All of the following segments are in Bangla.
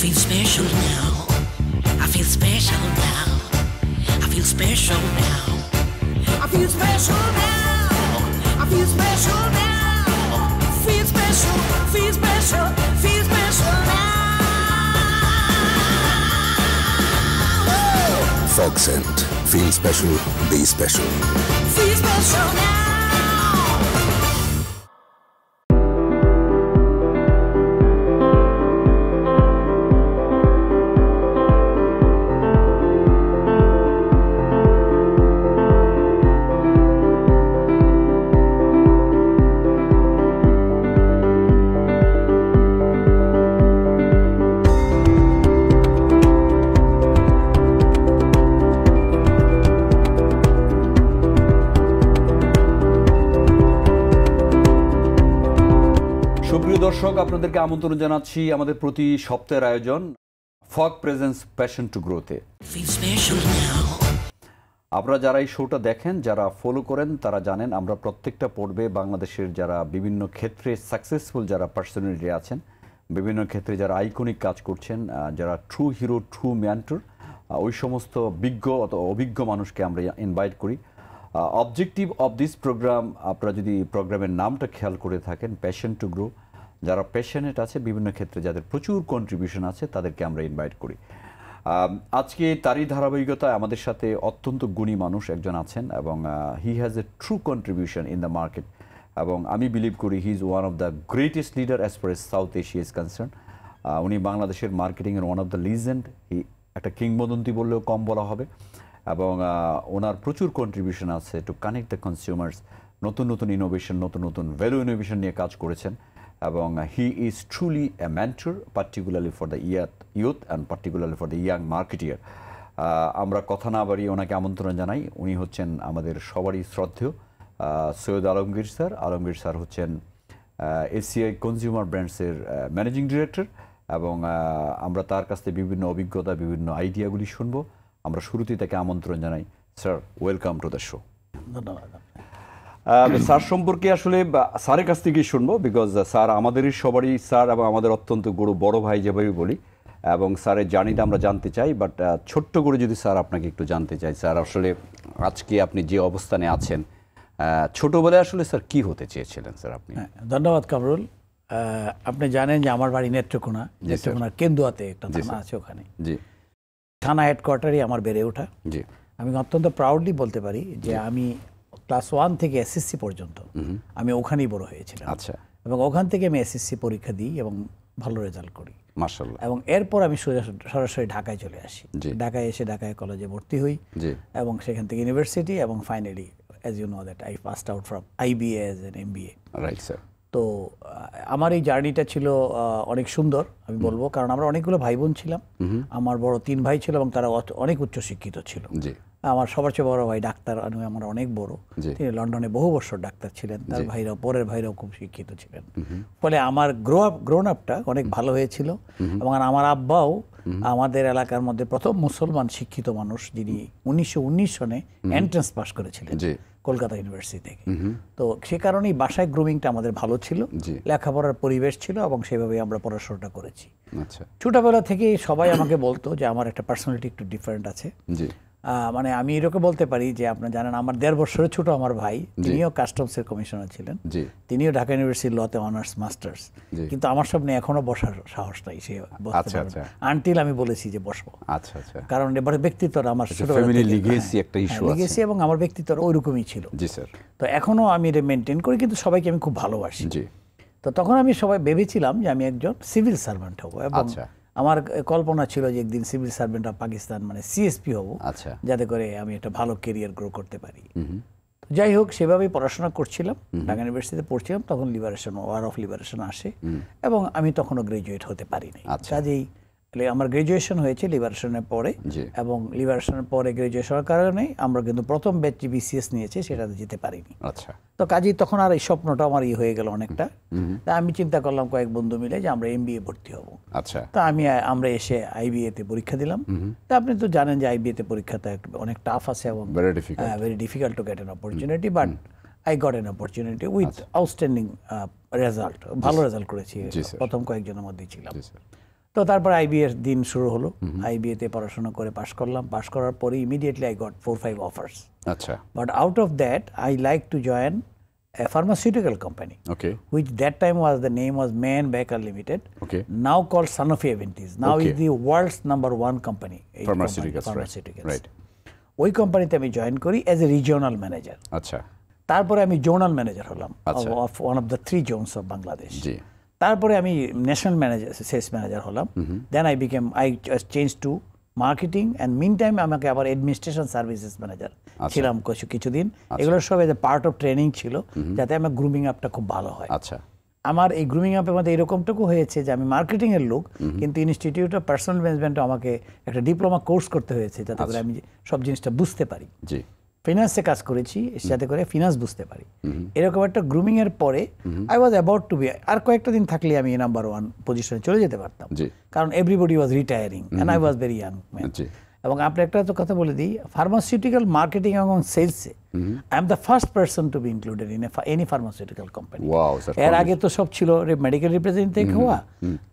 feel special now. I feel special now. I feel special now. I feel special now. I feel special now. Feel special, feel special, feel special now. Fog scent. Feel Special, Be Special. Feel special now. আপনাদেরকে আমন্ত্রণ জানাচ্ছি আমাদের প্রতি সপ্তাহের আয়োজন ফক প্রেজেন্স প্যাশন টু গ্রোতে আপনারা যারা এই শোটা দেখেন যারা ফলো করেন তারা জানেন আমরা প্রত্যেকটা পর্বে বাংলাদেশের যারা বিভিন্ন ক্ষেত্রে সাকসেসফুল যারা পার্সোনালিটি আছেন বিভিন্ন ক্ষেত্রে যারা আইকনিক কাজ করছেন যারা ট্রু হিরো ট্রু ম্যান্টুর ওই সমস্ত বিজ্ঞ অথবা অভিজ্ঞ মানুষকে আমরা ইনভাইট করি অবজেক্টিভ অব দিস প্রোগ্রাম আপনারা যদি প্রোগ্রামের নামটা খেয়াল করে থাকেন প্যাশন টু গ্রো যারা প্যাশনেট আছে বিভিন্ন ক্ষেত্রে যাদের প্রচুর কন্ট্রিবিউশন আছে তাদেরকে আমরা ইনভাইট করি আজকে তারই ধারাবাহিকতায় আমাদের সাথে অত্যন্ত গুণী মানুষ একজন আছেন এবং he has a true contribution in the market এবং আমি বিলিভ করি he is one of the greatest leader as far as South Asia is concern উনি বাংলাদেশের মার্কেটিংয়ের ওয়ান অফ দ্য লিজেন্ড একটা কিংবদন্তি বললেও কম বলা হবে এবং ওনার প্রচুর কন্ট্রিবিউশন আছে টু কানেক্ট দ্য কনজিউমার্স নতুন নতুন ইনোভেশন নতুন নতুন ভ্যালু ইনোভেশন নিয়ে কাজ করেছেন এবং he is truly a mentor particularly for the ইয়াত youth and particularly for the young marketer আমরা কথা না বাড়িয়ে ওনাকে আমন্ত্রণ জানাই উনি হচ্ছেন আমাদের সবারই শ্রদ্ধেয় uh, Syed Alamgir sir Alamgir sir হচ্ছেন uh, এসিআই কনজিউমার ব্র্যান্ডসের ম্যানেজিং ডিরেক্টর এবং uh, আমরা তার কাছ থেকে বিভিন্ন অভিজ্ঞতা বিভিন্ন আইডিয়াগুলি শুনব আমরা শুরুতেই তাকে আমন্ত্রণ জানাই sir welcome to the show ধন্যবাদ স্যার সম্পর্কে আসলে স্যারের কাছ থেকেই শুনবো বিকজ স্যার আমাদেরই সবারই স্যার এবং আমাদের অত্যন্ত গুরু বড় ভাই যেভাবে বলি এবং স্যারের জার্নিটা আমরা জানতে চাই বাট ছোট্ট করে যদি স্যার আপনাকে একটু জানতে চাই স্যার আসলে আজকে আপনি যে অবস্থানে আছেন ছোটোবেলায় আসলে স্যার কি হতে চেয়েছিলেন স্যার আপনি হ্যাঁ, ধন্যবাদ কামরুল আপনি জানেন যে আমার বাড়ি নেত্রকোনা নেত্রকোনার কেন্দুয়াতে একটা থানা আছে ওখানে জি থানা হেডকোয়ার্টারই আমার বেড়ে ওঠা জি আমি অত্যন্ত প্রাউডলি বলতে পারি যে আমি ক্লাস ওয়ান থেকে এসএসসি পর্যন্ত আমি ওখানেই বড় হয়েছিলাম আচ্ছা এবং ওখান থেকে আমি এসএসসি পরীক্ষা দিই এবং ভালো রেজাল্ট করি মার্শাল্লাহ এবং এরপর আমি সরাসরি ঢাকায় চলে আসি ঢাকায় এসে ঢাকায় কলেজে ভর্তি হই এবং সেখান থেকে ইউনিভার্সিটি এবং finally as you know that I passed out from IBA as an MBA right sir তো আমার এই জার্নিটা ছিল অনেক সুন্দর আমি বলবো কারণ আমরা অনেকগুলো ভাই বোন ছিলাম আমার বড় তিন ভাই ছিল এবং তারা অনেক উচ্চশিক্ষিত ছিল আমার সবার চেয়ে বড় ভাই ডাক্তার আনু আমার অনেক বড় তিনি লন্ডনে বহু বছর ডাক্তার ছিলেন তার ভাইরাও পরের ভাইরাও খুব শিক্ষিত ছিলেন ফলে আমার গ্রো আপ গ্রোন আপটা অনেক ভালো হয়েছিল এবং আমার আব্বাও আমাদের এলাকার মধ্যে প্রথম মুসলমান শিক্ষিত মানুষ যিনি উনিশশো সনে এন্ট্রেন্স পাশ করেছিলেন কলকাতা ইউনিভার্সিটি থেকে তো সে কারণেই বাসায় গ্রুমিংটা আমাদের ভালো ছিল লেখাপড়ার পরিবেশ ছিল এবং সেভাবে আমরা পড়াশোনাটা করেছি আচ্ছা। ছোটবেলা থেকে সবাই আমাকে বলতো যে আমার একটা পার্সোনালিটি একটু ডিফারেন্ট আছে মানে আমি এরকম বলতে পারি যে আপনার জানেন আমার দেড় বছরে ছোট আমার ভাই তিনিও কাস্টমসের কমিশনার ছিলেন তিনিও ঢাকা ইউনিভার্সিটির লতে অনার্স মাস্টার্স কিন্তু আমার সামনে এখনো বসার সাহস নাই সে আনটিল আচ্ছা, আচ্ছা। আমি বলেছি যে বসবো আচ্ছা আচ্ছা কারণ এবার ব্যক্তিত্ব আমার আচ্ছা, লিগেসি হ্যাঁ, হ্যাঁ, এবং আমার ওই ওইরকমই ছিল জি স্যার তো এখনো আমি এটা মেনটেন করি কিন্তু সবাইকে আমি খুব ভালোবাসি জি তো তখন আমি সবাই ভেবেছিলাম যে আমি একজন সিভিল সার্ভেন্ট হবো এবং আমার কল্পনা ছিল যে একদিন সিভিল সার্ভেন্ট অফ পাকিস্তান মানে সিএসপি হব আচ্ছা যাতে করে আমি একটা ভালো কেরিয়ার গ্রো করতে পারি যাই হোক সেভাবেই পড়াশোনা করছিলাম ঢাকা ইউনিভার্সিটিতে পড়ছিলাম তখন লিবারেশন ওয়ার অফ লিবারেশন আসে এবং আমি তখনও গ্রাজুয়েট হতে পারিনি আচ্ছা। কাজেই আমার গ্রাজুয়েশন হয়েছে লিবারেশনের পরে এবং লিবারেশনের পরে গ্রাজুয়েশনের কারণে আমরা কিন্তু প্রথম ব্যাচটি বিসিএস নিয়েছে সেটাতে যেতে পারিনি আচ্ছা তো কাজেই তখন আর এই স্বপ্নটা আমার ই ইয়ে হয়ে গেল অনেকটা তা আমি চিন্তা করলাম কয়েক বন্ধু মিলে যে আমরা এমবিএ ভর্তি হব আচ্ছা তা আমি আমরা এসে আইবিএতে পরীক্ষা দিলাম তা আপনি তো জানেন যে আইবিএতে পরীক্ষাটা অনেক টাফ আছে এবং very difficult to get an opportunity but I got an opportunity with outstanding result ভালো রেজাল্ট করেছি প্রথম কয়েকজনের মধ্যে ছিলাম তো তারপর আইবিএর দিন শুরু হলো আইবিএতে পড়াশোনা করে পাশ করলাম পাশ করার পরে immediately I got four five offers আচ্ছা but out of that I like to join a pharmaceutical company, okay. which that time was the name was Mayan Baker Limited, okay. now called Sanofi Aventis. Now okay. is the world's number one company. Pharmaceuticals, company, pharmaceuticals. Right. ওই কোম্পানিতে আমি জয়েন করি অ্যাজ এ রিজিওনাল ম্যানেজার আচ্ছা তারপরে আমি জোনাল ম্যানেজার হলাম of one of the three zones of Bangladesh জি তারপরে আমি ন্যাশনাল ম্যানেজার সেলস ম্যানেজার হলাম then I became I change to marketing and mean time আমাকে আবার অ্যাডমিনিস্ট্রেশন সার্ভিসেস ম্যানেজার ছিলাম কিছু কিছুদিন আচ্ছা। এগুলো সব as a part of training ছিল যাতে আমার গ্রুমিং আপটা খুব ভালো হয় আচ্ছা আমার এই গ্রুমিং আপের মধ্যে এরকমটুকু হয়েছে যে আমি মার্কেটিংয়ের লোক কিন্তু ইনস্টিটিউট অফ পার্সোনাল ম্যানেজমেন্টে আমাকে একটা ডিপ্লোমা কোর্স করতে হয়েছে যাতে করে আচ্ছা। আমি সব জিনিসটা বুঝতে পারি ফিনান্সে কাজ করেছি যাতে করে ফিনান্স বুঝতে পারি এরকম একটা গ্রুমিং এর পরে I was about to be আর কয়েকটা দিন থাকলে আমি নাম্বার ওয়ান পজিশনে চলে যেতে পারতাম কারণ everybody was retiring and I was very young man এবং আপনি একটা তো কথা বলে দিই ফার্মাসিউটিক্যাল মার্কেটিং এবং সেলসে I am the first person to be included in any pharmaceutical company এর আগে তো সব ছিল মেডিকেল রিপ্রেজেন্টেটিভ হওয়া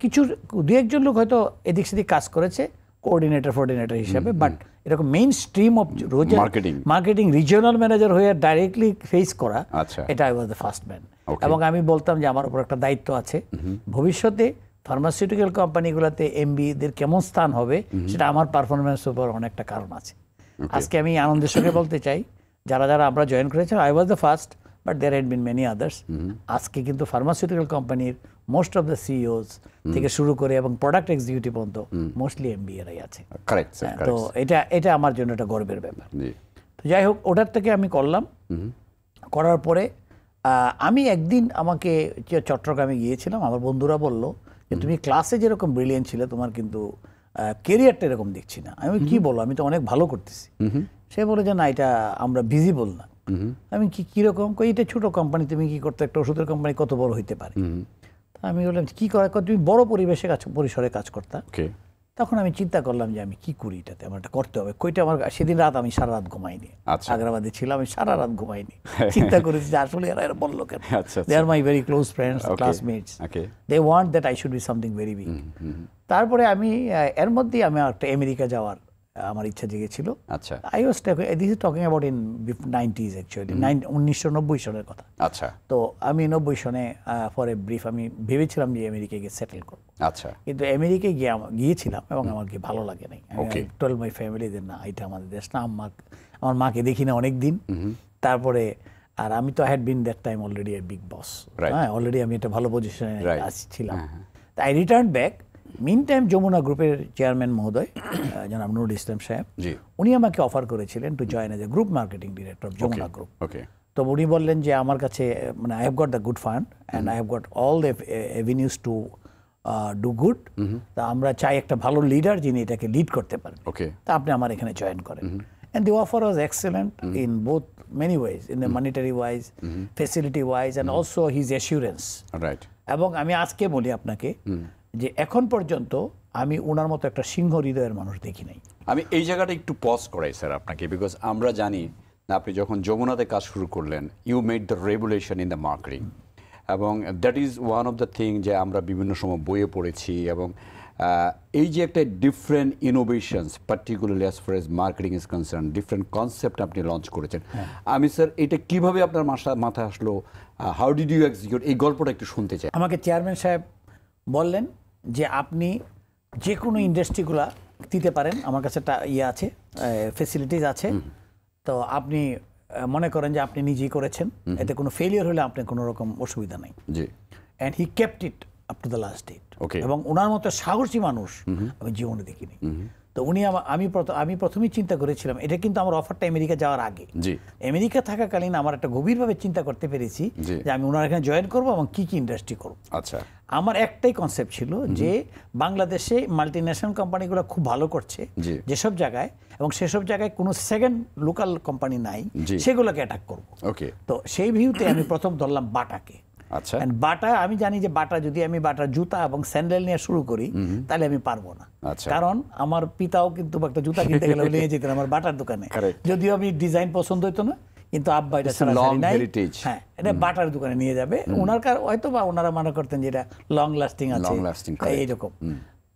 কিছু দু একজন লোক হয়তো এদিক সেদিক কাজ করেছে কোঅর্ডিনেটর ফোর্ডিনেটর হিসাবে বাট এরকম মেইন স্ট্রিম অফ রোজার মার্কেটিং মার্কেটিং রিজিওনাল ম্যানেজার হয়ে ডাইরেক্টলি ফেস করা আচ্ছা। এটা I was the first man এবং আমি বলতাম যে আমার উপর একটা দায়িত্ব আছে ভবিষ্যতে ফার্মাসিউটিক্যাল কোম্পানিগুলোতে এমবিদের কেমন স্থান হবে সেটা আমার পারফরমেন্স উপর অনেকটা কারণ আছে আজকে আমি আনন্দের সঙ্গে বলতে চাই যারা যারা আমরা জয়েন করেছি I was the first but there had been many others আজকে কিন্তু ফার্মাসিউটিক্যাল কোম্পানির মোস্ট অফ দ্য সিইওস থেকে শুরু করে এবং প্রোডাক্ট এক্সিকিউটিভ পর্যন্ত মোস্টলি এম বিএরাই আছে হ্যাঁ, তো এটা এটা আমার জন্য একটা গর্বের ব্যাপার তো যাই হোক ওটার থেকে আমি করলাম mm-hmm. করার পরে আমি একদিন আমাকে চট্টগ্রামে গিয়েছিলাম আমার বন্ধুরা বলল যে mm-hmm. তুমি ক্লাসে যেরকম ব্রিলিয়েন্ট ছিল তোমার কিন্তু কেরিয়ারটা এরকম দেখছি না আমি কি mm-hmm. বলো আমি তো অনেক ভালো করতেছি সে বলে যে না এটা আমরা ভিজিবল না Mm-hmm. আমি কি কীরকম কই এটা ছোটো কোম্পানি তুমি কি করতে একটা ওষুধের কোম্পানি কত বড় হইতে পারে mm-hmm. আমি বললাম কি করা তুমি বড় পরিবেশে কাজ পরিসরে কাজ করতা তখন আমি চিন্তা করলাম যে আমি কি করি এটাতে আমার এটা করতে হবে কইটা আমার সেদিন রাত আমি সারা রাত ঘুমাইনি আচ্ছা। আগ্রাবাদে ছিলাম আমি সারা রাত ঘুমাইনি চিন্তা করেছি যে আসলে এরা এরা বললো কেন they are my very close friends classmates they want that I should be something very big তারপরে আমি এর মধ্যেই আমি একটা আমেরিকা যাওয়ার আমার ইচ্ছা জেগেছিল আচ্ছা I was this is talking about in 90স অ্যাকচুয়ালি উনিশশো নব্বই সনের কথা আচ্ছা তো আমি নব্বই সনে ফর এ ব্রিফ আমি ভেবেছিলাম যে আমেরিকায় গিয়ে সেটেল করব আচ্ছা কিন্তু আমেরিকায় গিয়ে গিয়েছিলাম এবং আমার কি ভালো লাগে নাই টুয়েলভ মাই ফ্যামিলি না এটা আমাদের দেশ না আমার আমার মাকে দেখি না অনেক দিন তারপরে আর আমি তো had been that time already a big boss হ্যাঁ অলরেডি আমি একটা ভালো পজিশনে আসছিলাম তাই return back mean time Jamuna গ্রুপের চেয়ারম্যান মহোদয় জনাব নুরুল ইসলাম সাহেব উনি আমাকে অফার করেছিলেন to join as a group marketing director of Jamuna group তো উনি বললেন যে আমার কাছে মানে I have got the good fund and I have got all the avenues to do good তা আমরা চাই একটা ভালো লিডার যিনি এটাকে লিড করতে পারেন তা আপনি আমার এখানে জয়েন করেন And the offer was excellent mm -hmm. in both many ways, in the mm -hmm. monetary wise, mm -hmm. facility wise, and also his assurance. All right. এবং আমি আজকে বলি আপনাকে যে এখন পর্যন্ত আমি ওনার মতো একটা সিংহ হৃদয়ের মানুষ দেখি নাই আমি এই জায়গাটা একটু পজ করাই স্যার আপনাকে বিকজ আমরা জানি আপনি যখন যমুনাতে কাজ শুরু করলেন you made the revolution in the marketing এবং that is one of the thing যে আমরা বিভিন্ন সময় বইয়ে পড়েছি এবং এই যে একটা different innovations particularly as far as marketing is concern different concept আপনি লঞ্চ করেছেন হ্যাঁ। আমি স্যার এটা কিভাবে আপনার মাথা মাথায় আসলো হাউ ডিড ইউ এক্সিকিউট এই গল্পটা একটু শুনতে চাই আমাকে চেয়ারম্যান সাহেব বললেন যে আপনি যে কোনো ইন্ডাস্ট্রিগুলা দিতে পারেন আমার কাছে ইয়ে আছে ফেসিলিটিস আছে তো আপনি মনে করেন যে আপনি নিজেই করেছেন এতে কোনো ফেলিয়ার হলে আপনি কোনো রকম অসুবিধা নেই জি and he kept it up to the last date এবং ওনার মতো সাহসী মানুষ আমি জীবনে দেখিনি তো উনি আমি আমি প্রথমেই চিন্তা করেছিলাম এটা কিন্তু আমার অফারটা আমেরিকা যাওয়ার আগে আমেরিকা থাকাকালীন আমার একটা গভীরভাবে চিন্তা করতে পেরেছি যে আমি ওনার এখানে জয়েন করবো এবং কী কী ইন্ডাস্ট্রি করবো আচ্ছা আমার একটাই কনসেপ্ট ছিল যে বাংলাদেশে মাল্টি ন্যাশনাল কোম্পানিগুলো খুব ভালো করছে যেসব জায়গায় এবং সেসব জায়গায় কোনো সেকেন্ড লোকাল কোম্পানি নাই সেগুলোকে অ্যাটাক করবো তো সেই ভিউতে আমি প্রথম ধরলাম বাটাকে আচ্ছা বাটা আমি জানি যে বাটা যদি আমি বাটা জুতা এবং স্যান্ডেল নিয়ে শুরু করি তাহলে আমি পারবো না আচ্ছা। কারণ আমার পিতাও কিন্তু একটা জুতা কিনতে গেলে নিয়ে যেতেন আমার বাটার দোকানে যদিও আমি ডিজাইন পছন্দ হইতো না কিন্তু আব্বা এটা সরাসরি নাই হ্যাঁ এটা বাটার দোকানে নিয়ে যাবে ওনার কার হয়তো বা ওনারা মনে করতেন যে এটা লং লাস্টিং আছে এইরকম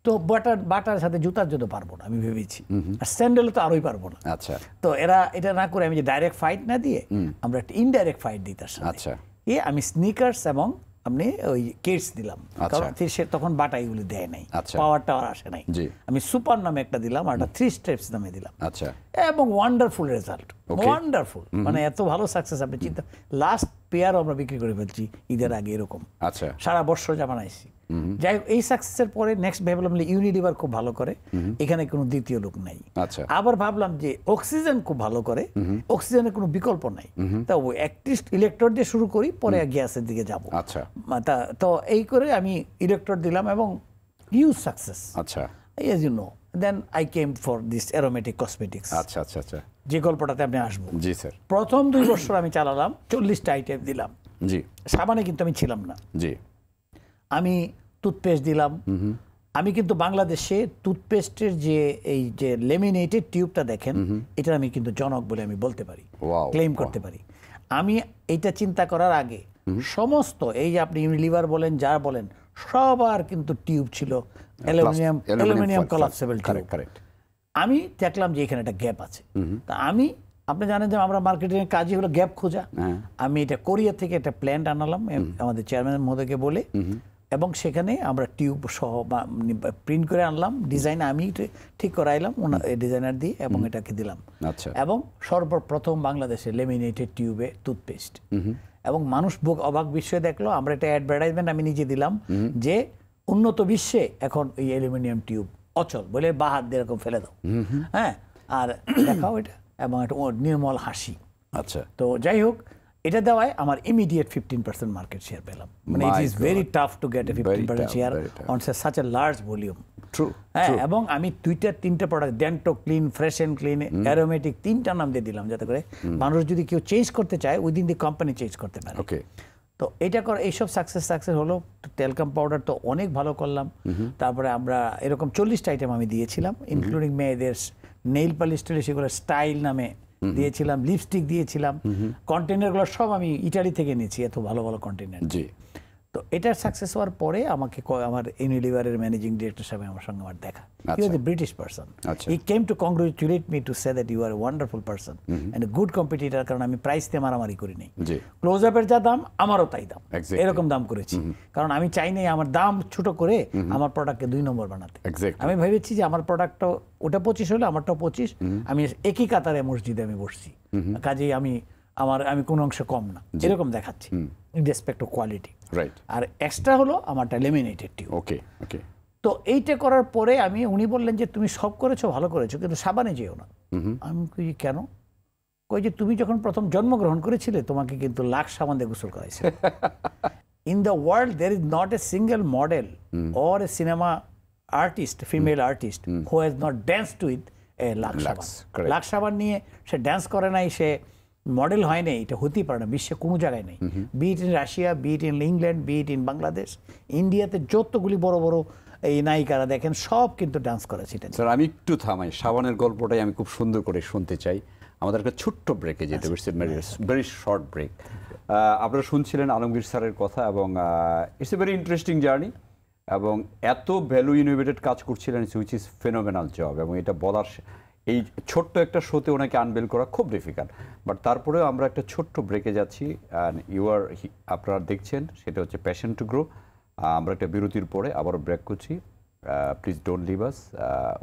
তো বাটার বাটার সাথে জুতার জন্য পারবো না আমি ভেবেছি আর স্যান্ডেল তো আরোই পারবো না আচ্ছা তো এরা এটা না করে আমি যে ডাইরেক্ট ফাইট না দিয়ে আমরা একটা ইনডাইরেক্ট ফাইট দিই তার সাথে আচ্ছা ই আমি স্নিকার্স এবং আপনি ওই কেটস দিলাম আচ্ছা। কারণ সে তখন বাটা এগুলি দেয় নাই পাওয়ার আচ্ছা। টাওয়ার আসে নাই আমি সুপার নামে একটা দিলাম আর থ্রি স্টেপস নামে দিলাম আচ্ছা এবং ওয়ান্ডারফুল রেজাল্ট ওয়ান্ডারফুল মানে এত ভালো সাকসেস আপনি চিন্তা লাস্ট পেয়ার আমরা বিক্রি করে ফেলছি ঈদের আগে এরকম আচ্ছা সারা বর্ষ জামা নাইছি যাই হোক এই সাকসেসের পরে নেক্সট ভাবলাম ইউনিলিভার খুব ভালো করে এখানে কোনো দ্বিতীয় লোক নাই আচ্ছা। আবার ভাবলাম যে অক্সিজেন খুব ভালো করে অক্সিজেনের কোনো বিকল্প নাই তা অ্যাক্টিস্ট ইলেকট্রড দিয়ে শুরু করি পরে গ্যাসের দিকে যাব আচ্ছা তা তো এই করে আমি ইলেকট্রড দিলাম এবং হিউজ সাকসেস আচ্ছা as you know then I came for this aromatic cosmetics আচ্ছা আচ্ছা আচ্ছা যে গল্পটাতে আমি আসবো জি স্যার প্রথম দুই বছর আমি চালালাম চল্লিশটা আইটেম দিলাম জি সাবানে কিন্তু আমি ছিলাম না জি আমি টুথপেস্ট দিলাম আমি কিন্তু বাংলাদেশে টুথপেস্টের যে এই যে লেমিনেটেড টিউবটা দেখেন এটা আমি কিন্তু জনক বলে আমি বলতে পারি ক্লেম করতে পারি আমি এটা চিন্তা করার আগে সমস্ত এই যে আপনি ইউনিলিভার বলেন যা বলেন সবার কিন্তু টিউব ছিল অ্যালুমিনিয়াম অ্যালুমিনিয়াম কলাপসেবল আমি দেখলাম যে এখানে একটা গ্যাপ আছে তা আমি আপনি জানেন যে আমরা মার্কেটিং এর কাজই হলো গ্যাপ খোঁজা হ্যাঁ। আমি এটা কোরিয়া থেকে একটা প্ল্যান্ট আনালাম আমাদের চেয়ারম্যান মহোদয়কে বলে এবং সেখানে আমরা টিউব সহ বা প্রিন্ট করে আনলাম ডিজাইন আমি ঠিক করাইলাম ডিজাইনার দিয়ে এবং এটাকে দিলাম আচ্ছা এবং সর্বপ্রথম বাংলাদেশে লেমিনেটেড টিউবে টুথপেস্ট এবং মানুষ বুক অবাক বিষয়ে দেখলো আমরা এটা অ্যাডভার্টাইজমেন্ট আমি নিজে দিলাম যে উন্নত বিশ্বে এখন এই অ্যালুমিনিয়াম টিউব অচল বলে বা হাত দিয়ে এরকম ফেলে দাও হ্যাঁ আর দেখাও এটা এবং একটা নির্মল হাসি আচ্ছা তো যাই হোক এটা দেওয়ায় আমার immediate fifteen percent market share পেলাম মানে it is very tough to get a fifteen percent share on such a large volume হ্যাঁ এবং আমি দুইটা তিনটা product Dento clean fresh and clean aromatic তিনটা নাম দিয়ে দিলাম যাতে করে মানুষ যদি কেউ চেঞ্জ করতে চায় উইদিন দি কোম্পানি চেঞ্জ করতে পারে ওকে তো এটা কর এইসব সাকসেস সাকসেস হলো তেলকাম পাউডার তো অনেক ভালো করলাম তারপরে আমরা এরকম চল্লিশটা আইটেম আমি দিয়েছিলাম ইনক্লুডিং মেয়েদের নেইল পালিশ টেলিশ এগুলো স্টাইল নামে দিয়েছিলাম লিপস্টিক দিয়েছিলাম কন্টেনারগুলো সব আমি ইটালি থেকে নিয়েছি এত ভালো ভালো কন্টেনার জি তো এটার সাকসেস হওয়ার পরে আমাকে আমার ইউনিলিভারের ম্যানেজিং ডিরেক্টর সাহেব আমার সঙ্গে আমার দেখা you are British person he came to congratulate me to say that you are wonderful person and good competitor কারণ আমি প্রাইস দিয়ে মারামারি করিনি ক্লোজ আপের যা দাম আমারও তাই দাম এরকম দাম করেছি mm-hmm। কারণ আমি চাই নাই আমার দাম ছোট করে mm-hmm। আমার প্রোডাক্টকে দুই নম্বর বানাতে আমি ভেবেছি যে আমার প্রোডাক্টটা ওটা পঁচিশ হলে আমারটাও পঁচিশ mm-hmm। আমি একই কাতারে মসজিদে আমি বসছি কাজেই আমি আমার আমি কোনো অংশে কম না এরকম দেখাচ্ছি রেসপেক্ট টু কোয়ালিটি রাইট আর এক্সট্রা হলো আমারটা লেমিনেটেড টিউব ওকে ওকে তো এইটা করার পরে আমি উনি বললেন যে তুমি সব করেছো ভালো করেছো কিন্তু সাবানে যেও না mm-hmm. আমি কি কেন কই যে তুমি যখন প্রথম জন্মগ্রহণ করেছিলে তোমাকে কিন্তু লাখ সাবান দিয়ে গোসল করাইছে in the world there is not a single model or a cinema artist female artist who has not ইথ উইথ লাখ সাবান লাখ সাবান নিয়ে সে ড্যান্স করে নাই সে মডেল হয় নাই এটা হতেই পারে না বিশ্বে কোনো জায়গায় নেই beat in Russia beat in England beat in Bangladesh ইন্ডিয়াতে যতগুলি বড় বড় এই নায়িকারা দেখেন সব কিন্তু ডান্স করা সেটা স্যার আমি একটু থামাই সাবানের গল্পটাই আমি খুব সুন্দর করে শুনতে চাই আমাদের একটা ছোট্ট ব্রেকে যেতে পারছি ভেরি শর্ট ব্রেক আপনারা শুনছিলেন আলমগীর স্যারের কথা এবং it's a very interesting journey এবং এত ভ্যালু ইনোভেটেড কাজ করছিলেন উইচ ইজ ফেনোমেনাল জব এবং এটা বলার এই ছোট্ট একটা শোতে ওনাকে আনবেল করা খুব ডিফিকাল্ট বাট তারপরেও আমরা একটা ছোট্ট ব্রেকে যাচ্ছি অ্যান্ড ইউ আর আপনারা দেখছেন সেটা হচ্ছে প্যাশন টু গ্রো আমরা একটা বিরতির পরে আবারও ব্রেক করছি please don't leave us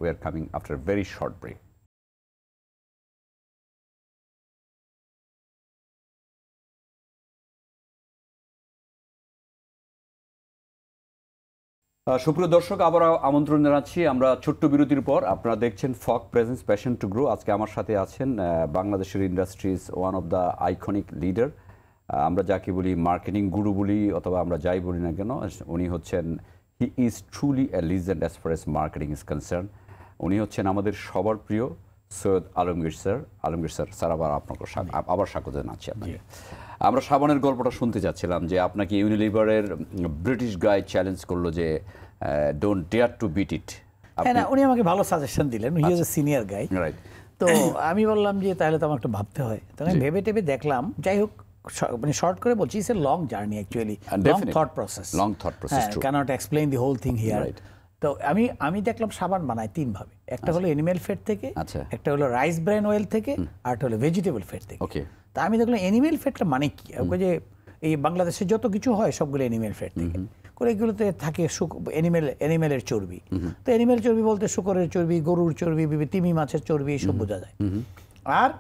we are coming after very short break সুপ্রিয় দর্শক আবার আমন্ত্রণ জানাচ্ছি আমরা ছোট্ট বিরতির পর আপনারা দেখছেন ফক প্রেজেন্স প্যাশন টু গ্রো আজকে আমার সাথে আছেন বাংলাদেশের industries one of the iconic leader আমরা যাকে বলি মার্কেটিং গুরু বলি অথবা আমরা যাই বলি না কেন উনি হচ্ছেন he is truly a legend as far as marketing is concern উনি হচ্ছেন আমাদের সবার প্রিয় Syed Alamgir sir Alamgir sir sir আবার আপনাকে আবার স্বাগত জানাচ্ছি আপনাকে আমরা শ্রাবণের গল্পটা শুনতে চাচ্ছিলাম যে আপনাকে ইউনিলিভারের ব্রিটিশ গাই চ্যালেঞ্জ করলো যে don't dare to beat it হ্যাঁ উনি আমাকে ভালো সাজেশন দিলেন he is a senior guy right তো আমি বললাম যে তাহলে তো আমার একটু ভাবতে হয় তো আমি ভেবে টেবে দেখলাম যাই হোক মানে শর্ট করে বলছি it's a long journey actually long thought process long thought process cannot explain the whole thing here তো আমি আমি দেখলাম সাবান বানায় তিনভাবে একটা হলো এনিম্যাল আচ্ছা। ফ্যাট থেকে আচ্ছা একটা হলো রাইস ব্র্যান অয়েল থেকে আর একটা হলো ভেজিটেবল ফ্যাট থেকে ওকে তা আমি দেখলাম এনিম্যাল ফ্যাটটা মানে কি যে এই বাংলাদেশে যত কিছু হয় সবগুলো এনিম্যাল ফ্যাট থেকে করে এগুলোতে থাকে শুক অ্যানিমেল অ্যানিমেলের চর্বি তো এনিম্যাল চর্বি বলতে শুকরের চর্বি গরুর চর্বি তিমি মাছের চর্বি এইসব বোঝা যায় আর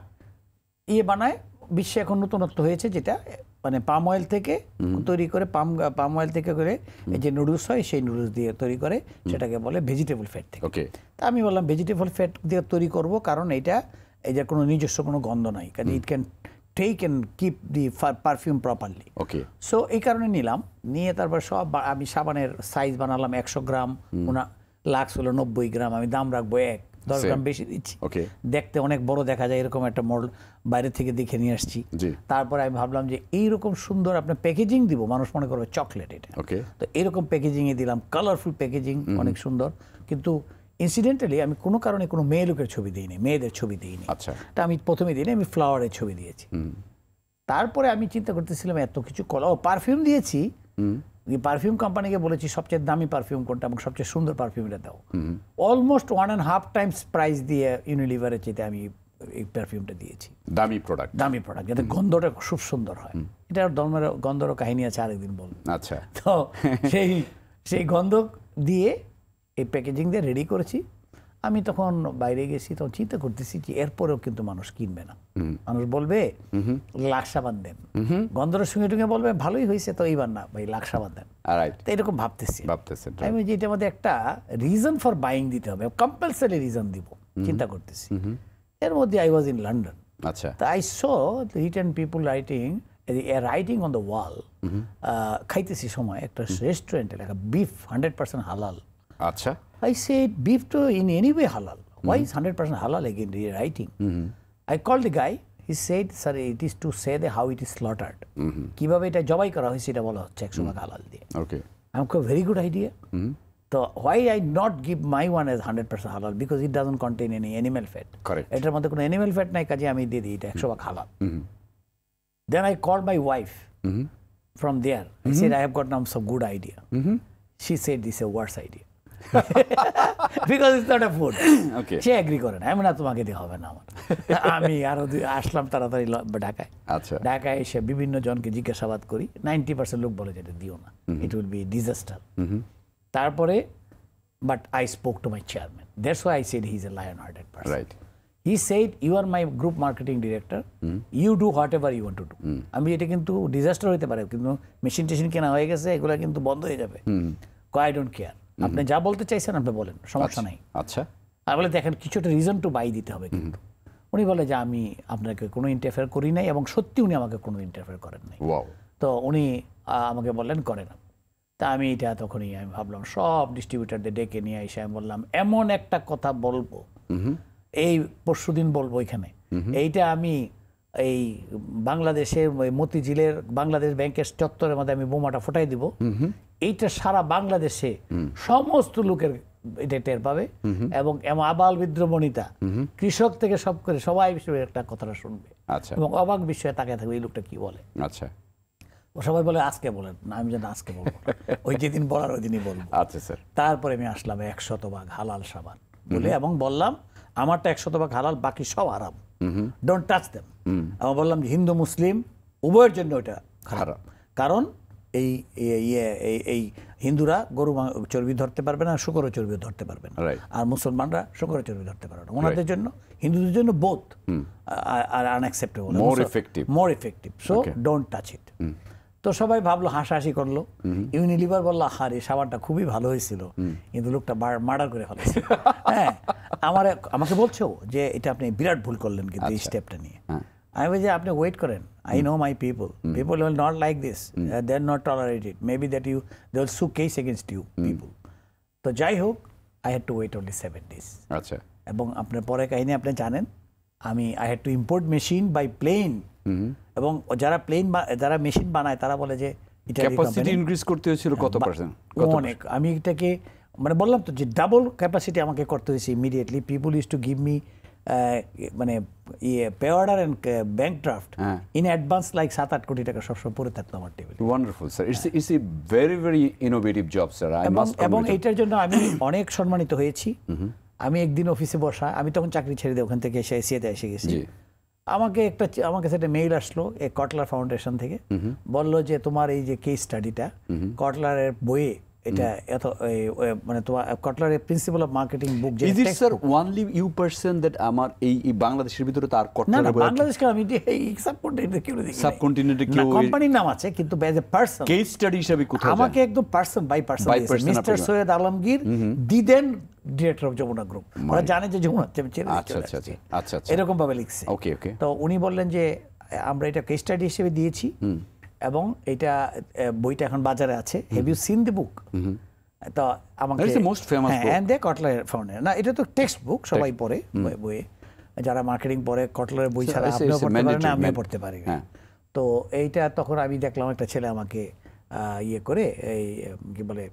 ইয়ে বানায় বিশ্বে এখন নতুনত্ব হয়েছে যেটা মানে পাম অয়েল থেকে তৈরি করে পাম পাম অয়েল থেকে করে যে নুডলস হয় সেই নুডলস দিয়ে তৈরি করে সেটাকে বলে ভেজিটেবল ফ্যাট থেকে তা আমি বললাম ভেজিটেবল ফ্যাট দিয়ে তৈরি করব কারণ এটা যে কোনো নিজস্ব কোনো গন্ধ নাই কারণ it can take and keep the perfume properly okay so এই কারণে নিলাম নিয়ে তারপর সব আমি সাবানের সাইজ বানালাম একশো গ্রাম ওনা লাক্স হলো নব্বই গ্রাম আমি দাম রাখবো এক দশ গ্রাম বেশি দিচ্ছি দেখতে অনেক বড় দেখা যায় এরকম একটা মডেল বাইরে থেকে দেখে নিয়ে আসছি তারপরে আমি ভাবলাম যে এইরকম সুন্দর আপনি প্যাকেজিং দিব মানুষ মনে করবে চকলেট এটা তো এরকম প্যাকেজিং এ দিলাম কালারফুল প্যাকেজিং অনেক সুন্দর কিন্তু ইনসিডেন্টালি আমি কোনো কারণে কোনো মেয়ে লোকের ছবি দিইনি মেয়েদের ছবি দিইনি আচ্ছা তা আমি প্রথমে দিইনি আমি ফ্লাওয়ারের ছবি দিয়েছি তারপরে আমি চিন্তা করতেছিলাম এত কিছু কলা ও পারফিউম দিয়েছি পারফিউম কোম্পানিকে বলেছি সবচেয়ে দামি পারফিউম কোনটা এবং সবচেয়ে সুন্দর পারফিউমটা দাও almost one and half times price দিয়ে ইউনিলিভারের চেয়ে আমি এই পারফিউমটা দিয়েছি দামি প্রোডাক্ট দামি প্রোডাক্ট যাতে গন্ধটা খুব সুন্দর হয় এটা ধর্মের গন্ধর কাহিনী আছে আরেকদিন বল আচ্ছা তো সেই সেই গন্ধ দিয়ে এই প্যাকেজিং দিয়ে রেডি করেছি আমি তখন বাইরে গেছি তখন চিন্তা করতেছি যে এরপরেও কিন্তু মানুষ কিনবে না মানুষ বলবে লাখ সাবান দেন গন্ধর সঙ্গে টুঙ্গে বলবে ভালোই হয়েছে তো এইবার না ভাই লাখ দেন তো এরকম ভাবতেছি ভাবতেছেন আমি যে এটার মধ্যে একটা রিজন ফর বাইং দিতে হবে কম্পালসারি রিজন দিব চিন্তা করতেছি এর মধ্যে আই ওয়াজ ইন লন্ডন আচ্ছা তো I so return people writing writing on the wall খাইতেছি সময় একটা রেস্টুরেন্টে লেখা বিফ হান্ড্রেড পার্সেন্ট হালাল আচ্ছা I say beef to in any way হালাল ওয়াই হান্ড্রেড পার্সেন্ট হালাল again writing I call the guy he said sir it is to say the how it is slaughtered কীভাবে এটা জবাই করা হয়েছে এটা বলা হচ্ছে একসময় কালাল mm-hmm. দিয়ে okay I am very good idea তো why I not give my one as hundred percent হালাল because it doesn't contain any animal fat এটার মধ্যে কোনো অ্যানিমেল ফ্যাট নাই কাজে আমি দিয়ে দিই এটা mm-hmm. একশো ভাগ হালাল then I call my wife from there I said I have got নাম some good idea she said this a worse idea because it's not a food সে এগ্রি করে না আমি না তোমাকে দিয়ে হবে না আমার আমি আরো আসলাম তাড়াতাড়ি ঢাকায় আচ্ছা ঢাকায় এসে বিভিন্ন জনকে জিজ্ঞাসাবাদ করি 90% পার্সেন্ট লোক বলে যেটা দিও না ইট উইল বি ডিজাস্টার তারপরে but I spoke to my chairman that's why I said he is a lion hearted person right he said you are my group marketing director you do whatever you want to do আমি এটা কিন্তু ডিজাস্টার হতে পারে কিন্তু মেশিন টেশিন কেনা হয়ে গেছে এগুলো কিন্তু বন্ধ হয়ে যাবে আই ডোন্ট কেয়ার আপনি যা বলতে চাইছেন আপনি বলেন সমস্যা আচ্ছা, নাই আচ্ছা আর বলে দেখেন কিছু একটা রিজন টু বাই দিতে হবে কিন্তু উনি বলে যে আমি আপনাকে কোনো ইন্টারফেয়ার করি নাই এবং সত্যি উনি আমাকে কোনো ইন্টারফেয়ার করেন নাই তো উনি আমাকে বললেন করে না তা আমি এটা তখনই আমি ভাবলাম সব ডিস্ট্রিবিউটারদের ডেকে নিয়ে এসে আমি বললাম এমন একটা কথা বলবো এই পরশু দিন বলবো এখানে এইটা আমি এই বাংলাদেশের মতিঝিলের বাংলাদেশ ব্যাংকের চত্বরের মধ্যে আমি বোমাটা ফোটাই দিব এইটা সারা বাংলাদেশে সমস্ত লোকের এটা টের পাবে এবং আবাল বিদ্রমণিতা কৃষক থেকে সব করে সবাই বিষয়ে একটা কথাটা শুনবে আচ্ছা। এবং অবাক বিষয়ে তাকে থাকবে এই লোকটা কি বলে আচ্ছা সবাই বলে আজকে বলেন না আমি যেন আজকে বলবো ওই যেদিন বলার ওই দিনই বলবো আচ্ছা স্যার তারপরে আমি আসলাম একশত ভাগ হালাল সাবান বলে এবং বললাম আমারটা একশত ভাগ হালাল বাকি সব আরাম ডোন্ট টাচ দেম আমি বললাম যে হিন্দু মুসলিম উভয়ের জন্য ওটা খারাপ কারণ এই ইয়ে এই এই হিন্দুরা গরু চর্বি ধরতে পারবে না শুকর চর্বি ধরতে পারবে না আর মুসলমানরা শুকর চর্বি ধরতে পারবে না ওনাদের জন্য হিন্দুদের জন্য বোধ আর unacceptable more effective more effective so don't touch it তো সবাই ভাবলো হাসাহাসি করলো ইউনিলিভার বললো হার এই সাবানটা খুবই ভালো হয়েছিল কিন্তু লোকটা মার্ডার করে ফেলেছে হ্যাঁ আমার আমাকে বলছো যে এটা আপনি বিরাট ভুল করলেন কিন্তু এই স্টেপটা আচ্ছা। নিয়ে হ্যাঁ। আমি বলছি আপনি ওয়েট করেন I know my people people will not like this they are not tolerated maybe that you they will sue case against you people তো যাই হোক I had to wait only seven days আচ্ছা এবং আপনার পরে কাহিনী আপনি জানেন আমি I had to import machine by plane এবং যারা প্লেন যারা মেশিন বানায় তারা বলে যে ক্যাপাসিটি ইনক্রিজ করতে হয়েছিল কত পার্সেন্ট অনেক আমি এটাকে মানে বললাম তো যে ডাবল ক্যাপাসিটি আমাকে করতে হয়েছে immediately people is to give me মানে ইয়ে pay order and bank draft in advance like সাত আট কোটি টাকা সবসময় পড়ে থাকতো আমার table wonderful sir it's it's a very very innovative job sir এবং এইটার জন্য আমি অনেক সম্মানিত হয়েছি mm-hmm. আমি একদিন অফিসে বসা আমি তখন চাকরি ছেড়ে দিয়ে ওখান থেকে এসে এসিয়াতে এসে গেছি আমাকে একটা আমার কাছে একটা মেইল আসলো এই কটলার ফাউন্ডেশন থেকে mm-hmm. বলল যে তোমার এই যে কেস স্টাডিটা কটলারের বইয়ে এটা এত মানে তোমার কটলারের প্রিন্সিপাল অফ মার্কেটিং বুক যে is it sir you person that আমার এই বাংলাদেশের ভিতরে তার কটলার না বাংলাদেশকে আমি এই সাবকন্টিনেন্টে দেখি সাবকন্টিনেন্টে কোম্পানির নাম আছে কিন্তু এ পারসন কেস স্টাডি হিসেবে আমাকে একদম person by person mister Syed Alamgir দিদেন ডিরেক্টর অফ যমুনা গ্রুপ ওরা জানে যে যমুনা আচ্ছা আচ্ছা, আচ্ছা আচ্ছা আচ্ছা এরকম ভাবে লিখছে ওকে ওকে তো উনি বললেন যে আমরা এটা কেস স্টাডি হিসেবে দিয়েছি এবং এটা বইটা এখন বাজারে আছে have you seen the book তো আমাকে মোস্ট ফেমাস হ্যাঁ দে কটলার ফাউন্ডের না এটা তো টেক্সট বুক সবাই পড়ে বইয়ে যারা মার্কেটিং পড়ে কটলারের বই ছাড়া আপনিও পড়তে পারেন না আমিও পড়তে পারি হ্যাঁ। তো এইটা তখন আমি দেখলাম একটা ছেলে আমাকে ইয়ে করে এই কি বলে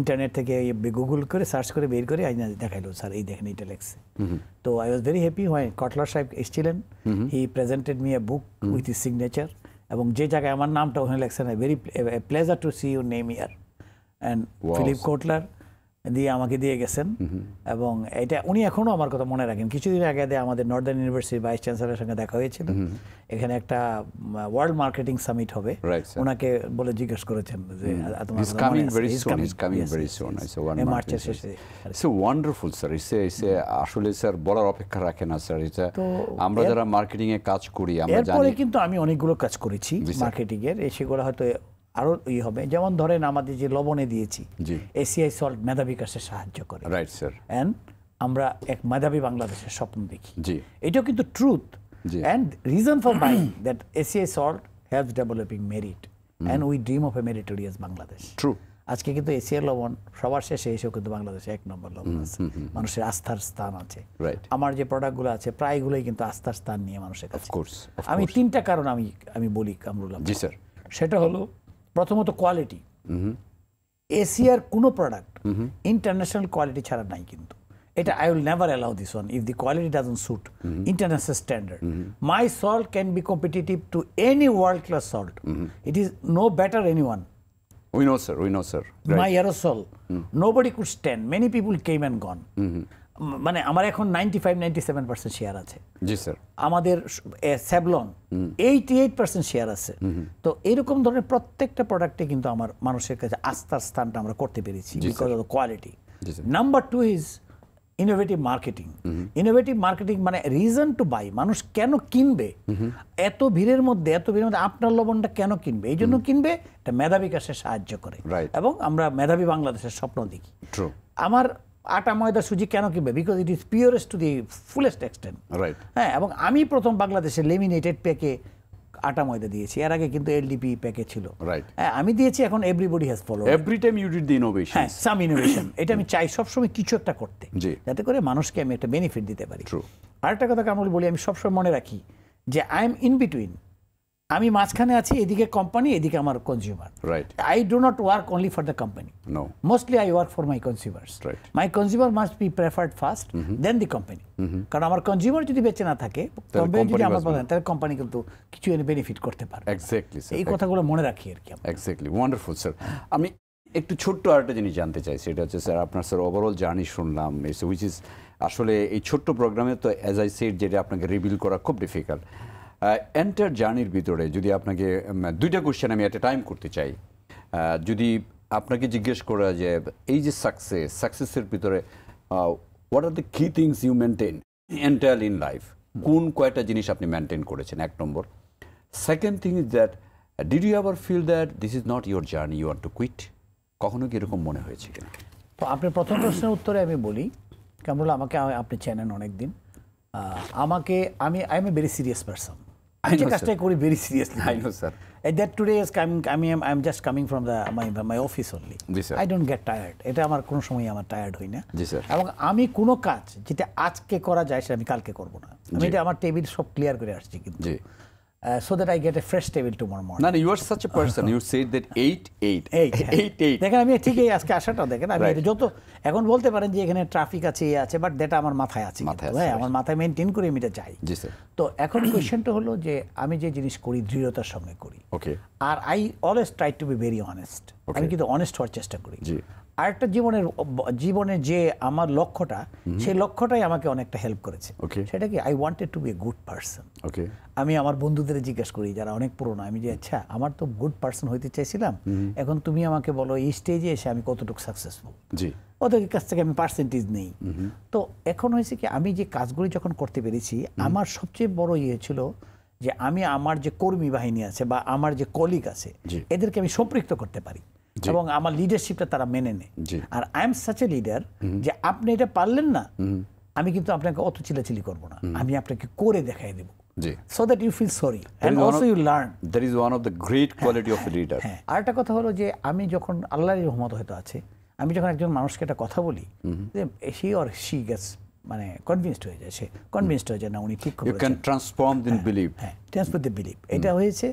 ইন্টারনেট থেকে গুগল করে সার্চ করে বের করে আইনা দেখাইলো স্যার এই দেখেন এটা লেখছে তো আই ওয়াজ ভেরি হ্যাপি হয় কটলার সাহেব এসেছিলেন he presented me a book with his signature এবং যে জায়গায় আমার নামটাও ওখানে লেখছে না very pleasure to see you name here and Philip Kotler দিয়ে আমাকে দিয়ে গেছেন এবং এটা উনি এখনো আমার কথা মনে রাখেন কিছুদিন আগে আমাদের নর্দার্ন ইউনিভার্সিটির ভাইস চ্যান্সেলারের সঙ্গে দেখা হয়েছিল এখানে একটা ওয়ার্ল্ড মার্কেটিং সামিট হবে ওনাকে বলে জিজ্ঞেস করেছেন যে মার্চের শেষে ওয়ান্ডারফুল স্যার ইসে ইসে আসলে স্যার বলার অপেক্ষা রাখে না স্যার এটা আমরা যারা মার্কেটিং এ কাজ করি আমরা জানি কিন্তু আমি অনেকগুলো কাজ করেছি মার্কেটিংয়ের সেগুলো হয়তো আরও ই হবে যেমন ধরেন আমাদের যে লবণে দিয়েছি এসিআই সল্ট মেধাবী কাশে সাহায্য করে রাইট স্যার অ্যান্ড আমরা এক মেধাবী বাংলাদেশের স্বপ্ন দেখি এটাও কিন্তু truth and reason for buying that ACI salt helps developing merit and we dream of a meritorious Bangladesh true আজকে কিন্তু এশিয়ার লবণ সবার শেষে এসেও কিন্তু বাংলাদেশে এক নম্বর লবণ আছে মানুষের আস্থার স্থান আছে আমার যে প্রোডাক্টগুলো আছে প্রায়গুলোই কিন্তু আস্থার স্থান নিয়ে মানুষের কাছে আমি তিনটা কারণ আমি আমি বলি কামরুল জি স্যার সেটা হলো প্রথমত কোয়ালিটি এশিয়ার কোনো প্রোডাক্ট ইন্টারন্যাশনাল কোয়ালিটি ছাড়া নাই কিন্তু এটা I will never allow this one if the quality doesn't suit international standard my salt can be competitive to any world class salt it is no better any one We know, sir. We know, sir. Right. My aerosol. Mm. Nobody could stand. Many people came and gone. Mm -hmm. মানে আমার এখন ninety five ninety seven percent share আছে জি স্যার আমাদের Savlon eighty eight percent share আছে তো এরকম ধরনের প্রত্যেকটা প্রোডাক্টে কিন্তু আমার মানুষের কাছে আস্থার স্থানটা আমরা করতে পেরেছি because of quality number two is innovative marketing innovative marketing মানে রিজন টু বাই মানুষ কেন কিনবে এত ভিড়ের মধ্যে এত ভিড়ের মধ্যে আপনার লবণটা কেন কিনবে এই জন্য কিনবে এটা মেধা বিকাশে সাহায্য করে এবং আমরা মেধাবী বাংলাদেশের স্বপ্ন দেখি আমার আটা ময়দা সুজি কেন কিনবে because it is purest to the fullest extent right হ্যাঁ এবং আমি প্রথম বাংলাদেশে লেমিনেটেড প্যাকে আটা ময়দা দিয়েছি এর আগে কিন্তু এলডিপি প্যাকে ছিল রাইট হ্যাঁ আমি দিয়েছি এখন everybody has follow every time you did the innovation হ্যাঁ সাম ইনোভেশন এটা আমি চাই সবসময় কিছু একটা করতে যাতে করে মানুষকে আমি একটা বেনিফিট দিতে পারি ট্রু আরেকটা কথা আমি বলি আমি সবসময় মনে রাখি যে আই এম ইন বিটুইন আমি মাঝখানে আছি এদিকে কোম্পানি এদিকে আমার consumer right I do not work only for the company no mostly I work for my consumers my consumer must be preferred first then the company কারণ আমার কনজিউমার যদি বেঁচে না থাকে কোম্পানি যদি আমার তাহলে কোম্পানি কিন্তু কিছু এনে বেনিফিট করতে পারে এক্স্যাক্টলি এই কথাগুলো মনে রাখি আর কি এক্স্যাক্টলি ওয়ান্ডারফুল স্যার আমি একটু ছোট্ট আরেকটা জিনিস জানতে চাই সেটা হচ্ছে স্যার আপনার স্যার ওভারঅল জার্নি শুনলাম উইচ ইজ আসলে এই ছোট্ট প্রোগ্রামে তো অ্যাজ আই সেট যেটা আপনাকে রিভিল করা খুব ডিফিকাল্ট এন্টার জার্নির ভিতরে যদি আপনাকে দুইটা কোশ্চেন আমি একটা টাইম করতে চাই যদি আপনাকে জিজ্ঞেস করা যে এই যে সাকসেস সাকসেসের ভিতরে what are the key things you maintain enter in life কোন কয়টা জিনিস আপনি মেনটেন করেছেন এক নম্বর second thing is that did you আবার feel that this is not your journey you are to quit কখনো কি এরকম মনে হয়েছে কিনা তো আপনার প্রথম প্রশ্নের উত্তরে আমি বলি কেমন আমাকে আপনি চেনেন অনেক দিন আমাকে আমি I am a very serious person যে করি very seriously I know sir I don't get tired এটা আমার কোনো সময় আমার টায়ার্ড হই না জি স্যার এবং আমি কোনো কাজ যেটা আজকে করা যায় সেটা আমি কালকে করব না আমি এটা আমার টেবিল সব ক্লিয়ার করে আসছি কিন্তু জি Uh, so that I get a fresh table tomorrow morning. No, no, you are such a person. you said that 8 8 8 8 দেখেন আমি ঠিক আজকে আসাটা দেখেন আমি যত এখন বলতে পারেন যে এখানে ট্রাফিক আছে এই আছে বাট ডেটা আমার মাথায় আছে হ্যাঁ আমার মাথায় মেনটেন করে আমি এটা চাই জি স্যার তো এখন কোশ্চেনটা হলো যে আমি যে জিনিস করি দৃঢ়তার সঙ্গে করি ওকে আর I always try to be very honest আমি কিন্তু অনেস্ট হওয়ার চেষ্টা করি আরেকটা জীবনের জীবনের যে আমার লক্ষ্যটা সেই লক্ষ্যটাই আমাকে অনেকটা হেল্প করেছে সেটা কি I wanted to be a good person আমি আমার বন্ধুদের জিজ্ঞেস করি যারা অনেক পুরনো আমি যে আচ্ছা আমার তো গুড পার্সন হইতে চাইছিলাম এখন তুমি আমাকে বলো এই স্টেজে এসে আমি কতটুকু সাকসেসফুল ওদের কাছ থেকে আমি পার্সেন্টেজ নেই তো এখন হয়েছে কি আমি যে কাজগুলি যখন করতে পেরেছি আমার সবচেয়ে বড় ইয়ে ছিল যে আমি আমার যে কর্মী বাহিনী আছে বা আমার যে কলিগ আছে এদেরকে আমি সম্পৃক্ত করতে পারি এবং আমার লিডারশিপটা তারা মেনে নেয় আর I am such a leader যে আপনি এটা পারলেন না আমি কিন্তু আপনাকে অত চিলাচিলি করব না আমি আপনাকে করে দেখাই দেব so that you feel sorry and also you learn that is one of the great quality of leader হ্যাঁ, হ্যাঁ, হ্যাঁ। আর একটা কথা হলো যে আমি যখন আল্লাহর রহমত হয়তো আছে আমি যখন একজন মানুষকে একটা কথা বলি যে হি অর শি মানে কনভিনসড হয়ে যায় সে কনভিনসড হয়ে যায় না উনি ঠিক ইউ ক্যান ট্রান্সফর্ম দিন বিলিভ হ্যাঁ ট্রান্সফর্ম দ্য বিলিভ এটা হয়েছে